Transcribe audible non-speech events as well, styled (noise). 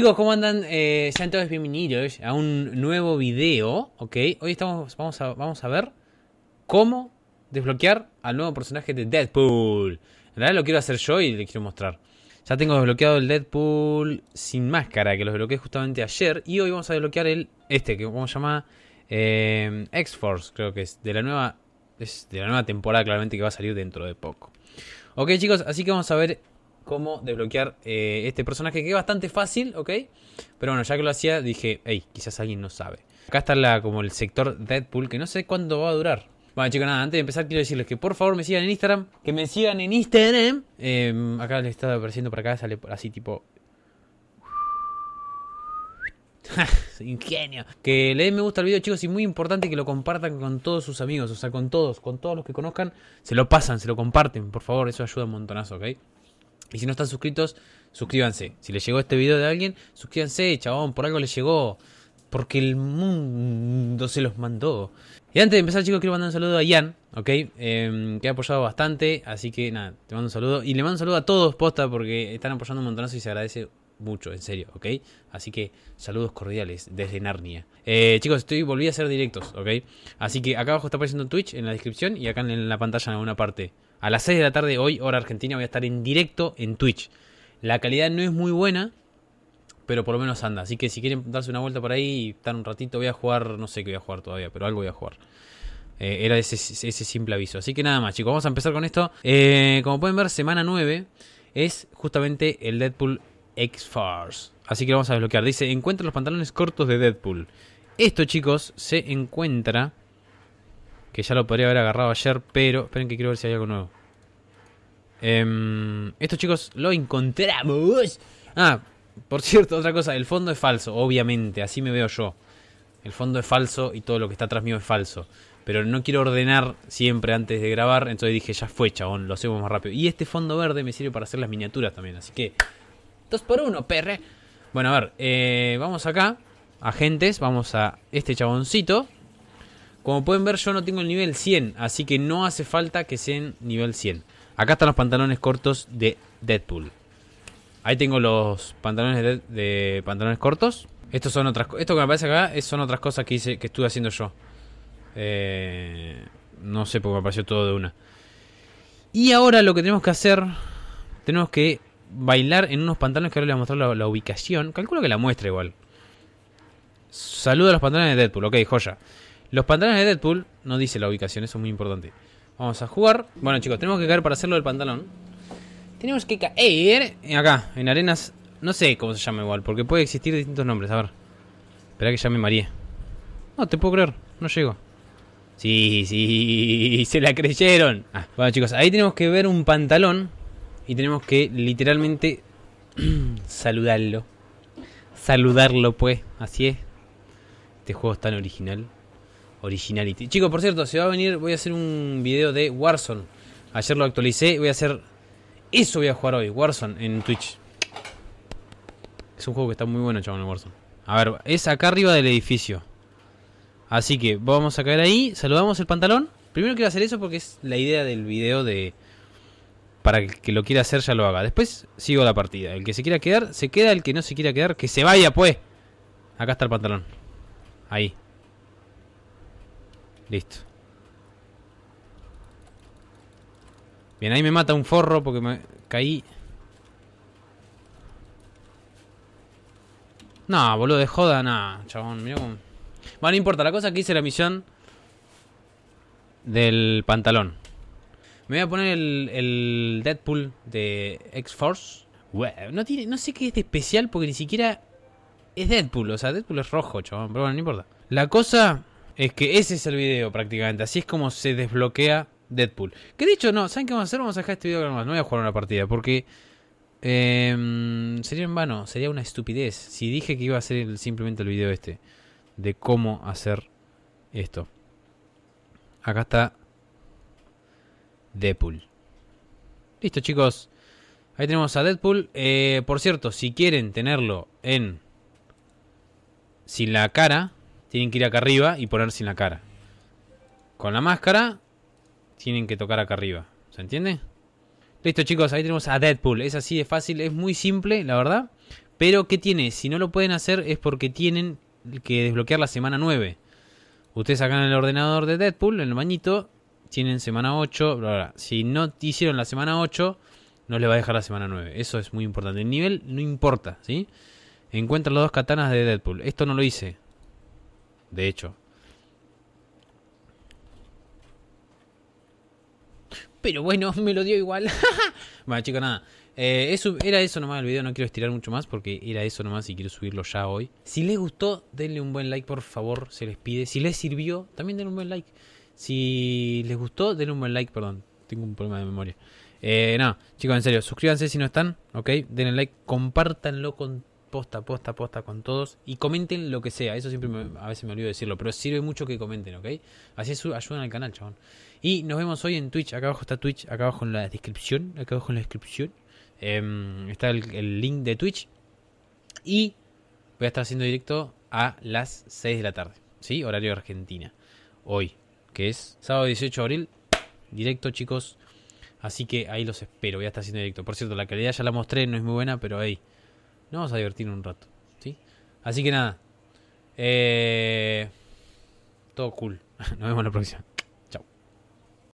Chicos, ¿cómo andan? Eh, sean todos bienvenidos a un nuevo video, ¿ok? Hoy estamos, vamos, a, vamos a ver cómo desbloquear al nuevo personaje de Deadpool. En realidad lo quiero hacer yo y le quiero mostrar. Ya tengo desbloqueado el Deadpool sin máscara, que lo desbloqueé justamente ayer. Y hoy vamos a desbloquear el, este, que vamos se llama eh, X-Force, creo que es de la nueva... Es de la nueva temporada claramente que va a salir dentro de poco. Ok chicos, así que vamos a ver cómo desbloquear eh, este personaje, que es bastante fácil, ¿ok? Pero bueno, ya que lo hacía, dije, hey, quizás alguien no sabe. Acá está como el sector Deadpool, que no sé cuándo va a durar. Bueno chicos, nada, antes de empezar quiero decirles que por favor me sigan en Instagram, que me sigan en Instagram. Em, acá les está apareciendo por acá, sale así tipo (laughs) Ingenio. Que le den me gusta al video, chicos, y muy importante que lo compartan con todos sus amigos, o sea, con todos, con todos los que conozcan, se lo pasan, se lo comparten, por favor, eso ayuda un montonazo, ¿ok? Y si no están suscritos, suscríbanse. Si les llegó este video de alguien, suscríbanse, chabón, por algo les llegó. Porque el mundo se los mandó. Y antes de empezar, chicos, quiero mandar un saludo a Ian, ¿ok? Em, que ha apoyado bastante, así que nada, te mando un saludo. Y le mando un saludo a todos, posta, porque están apoyando un montonazo y se agradece mucho, en serio, ¿ok? Así que saludos cordiales desde Narnia. Eh, chicos, estoy volví a hacer directos, ¿ok? Así que acá abajo está apareciendo Twitch en la descripción y acá en la pantalla en alguna parte, a las 6 de la tarde hoy, hora argentina, voy a estar en directo en Twitch. La calidad no es muy buena, pero por lo menos anda. Así que si quieren darse una vuelta por ahí y estar un ratito, voy a jugar, no sé qué voy a jugar todavía, pero algo voy a jugar. Eh, era ese, simple aviso. Así que nada más, chicos, vamos a empezar con esto. Eh, como pueden ver, semana 9 es justamente el Deadpool X-Force. Así que vamos a desbloquear. Dice, encuentra los pantalones cortos de Deadpool. Esto, chicos, se encuentra que ya lo podría haber agarrado ayer, pero esperen que quiero ver si hay algo nuevo. Em, estos chicos lo encontramos. Ah, por cierto, otra cosa, el fondo es falso, obviamente, así me veo yo. El fondo es falso y todo lo que está atrás mío es falso. Pero no quiero ordenar siempre antes de grabar, entonces dije, ya fue, chabón, lo hacemos más rápido. Y este fondo verde me sirve para hacer las miniaturas también, así que... Dos por uno, perre. Bueno, a ver, eh, vamos acá, agentes, vamos a este chaboncito. Como pueden ver yo no tengo el nivel 100, así que no hace falta que sean nivel 100. Acá están los pantalones cortos de Deadpool. Ahí tengo los pantalones de, pantalones cortos. Estos son otras Esto que me aparece acá son otras cosas que hice, que estuve haciendo yo. Eh, no sé por qué me apareció todo de una. Y ahora lo que tenemos que hacer. Tenemos que bailar en unos pantalones que ahora les voy a mostrar la, ubicación. Calculo que la muestra igual. Saludo a los pantalones de Deadpool, ok, joya. Los pantalones de Deadpool no dice la ubicación, eso es muy importante. Vamos a jugar. Bueno, chicos, tenemos que caer para hacerlo del pantalón. Tenemos que caer acá, en arenas. No sé cómo se llama igual, porque puede existir distintos nombres. A ver. Espera que llame María. No, te puedo creer, no llego. Sí, sí, (laughs) se la creyeron. Ah, bueno, chicos, ahí tenemos que ver un pantalón y tenemos que literalmente (clears throat) saludarlo. Saludarlo, pues, así es. Este juego es tan original. Originality. Chicos, por cierto, se va a venir, voy a hacer un video de Warzone. Ayer lo actualicé, voy a hacer... Eso voy a jugar hoy, Warzone, en Twitch. Es un juego que está muy bueno, chaval, Warzone. A ver, es acá arriba del edificio. Así que vamos a caer ahí, saludamos el pantalón. Primero quiero hacer eso porque es la idea del video de... Para el que lo quiera hacer ya lo haga. Después sigo la partida. El que se quiera quedar, se queda. El que no se quiera quedar, que se vaya, pues. Acá está el pantalón. Ahí. Listo. Bien, ahí me mata un forro porque me caí. No, boludo, de joda, nada, chabón. Mirá Bueno, no importa, la cosa es que hice la misión del pantalón. Me voy a poner el, Deadpool de X-Force. no, tiene, no sé qué es de especial porque ni siquiera es Deadpool. O sea, Deadpool es rojo, chabón. Pero bueno, no importa. La cosa es que ese es el video prácticamente. Así es como se desbloquea Deadpool. Que dicho, no, ¿saben qué vamos a hacer? Vamos a dejar este video nomás. No voy a jugar una partida porque em, sería en vano, sería una estupidez. Si dije que iba a hacer simplemente el video este de cómo hacer esto. Acá está Deadpool. Listo, chicos. Ahí tenemos a Deadpool. Eh, por cierto, si quieren tenerlo en sin la cara, tienen que ir acá arriba y ponerse en la cara. Con la máscara, tienen que tocar acá arriba. ¿Se entiende? Listo, chicos, ahí tenemos a Deadpool. Es así de fácil, es muy simple, la verdad. Pero, ¿qué tiene? Si no lo pueden hacer es porque tienen que desbloquear la semana 9. Ustedes acá en el ordenador de Deadpool, en el bañito, tienen semana 8. Si no hicieron la semana 8, no les va a dejar la semana 9. Eso es muy importante. El nivel no importa, ¿sí? Encuentra las dos katanas de Deadpool. Esto no lo hice de hecho. Pero bueno, (laughs) me lo dio igual. (laughs) bueno, chicos, nada. Eh, eso, era eso nomás el video, no quiero estirar mucho más porque era eso nomás y quiero subirlo ya hoy. Si les gustó, denle un buen like, por favor, se les pide. Si les sirvió, también denle un buen like. Si les gustó, denle un buen like, perdón. Tengo un problema de memoria. Eh, nada, chicos, en serio, suscríbanse si no están, ¿ok? Denle like, compártanlo con posta, posta, posta con todos y comenten lo que sea. Eso siempre a veces me olvido decirlo, pero sirve mucho que comenten, ¿ok? Así es ayudan al canal, chabón. Y nos vemos hoy en Twitch. Acá abajo está Twitch, acá abajo en la descripción. Acá abajo en la descripción em, está el, link de Twitch. Y voy a estar haciendo directo a las 6 de la tarde, ¿sí? Horario Argentina. Hoy, que es sábado 18 de abril. Directo, chicos. Así que ahí los espero. Voy a estar haciendo directo. Por cierto, la calidad ya la mostré, no es muy buena, pero ahí. Nos vamos a divertir un rato. ¿sí? Así que nada. Eh, todo cool. (laughs) Nos vemos la próxima.